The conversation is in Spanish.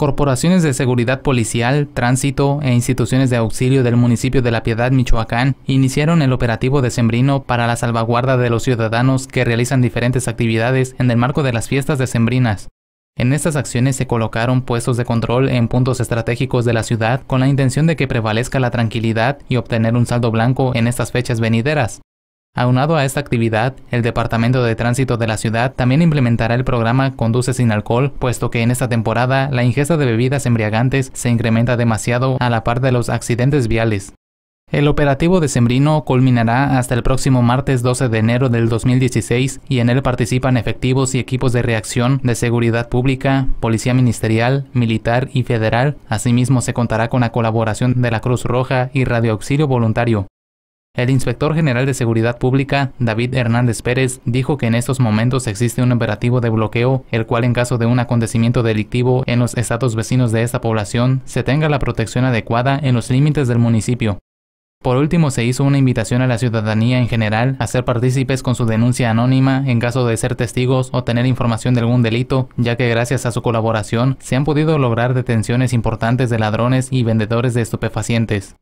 corporaciones de seguridad policial, tránsito e instituciones de auxilio del municipio de La Piedad, Michoacán, iniciaron el operativo de sembrino para la salvaguarda de los ciudadanos que realizan diferentes actividades en el marco de las fiestas decembrinas. En estas acciones se colocaron puestos de control en puntos estratégicos de la ciudad con la intención de que prevalezca la tranquilidad y obtener un saldo blanco en estas fechas venideras. Aunado a esta actividad, el Departamento de Tránsito de la ciudad también implementará el programa Conduce sin alcohol, puesto que en esta temporada la ingesta de bebidas embriagantes se incrementa demasiado a la par de los accidentes viales. El operativo de Sembrino culminará hasta el próximo martes 12 de enero del 2016 y en él participan efectivos y equipos de reacción de seguridad pública, policía ministerial, militar y federal. Asimismo se contará con la colaboración de la Cruz Roja y Radio Auxilio Voluntario. El inspector general de Seguridad Pública, David Hernández Pérez, dijo que en estos momentos existe un operativo de bloqueo, el cual en caso de un acontecimiento delictivo en los estados vecinos de esta población, se tenga la protección adecuada en los límites del municipio. Por último, se hizo una invitación a la ciudadanía en general a ser partícipes con su denuncia anónima en caso de ser testigos o tener información de algún delito, ya que gracias a su colaboración se han podido lograr detenciones importantes de ladrones y vendedores de estupefacientes.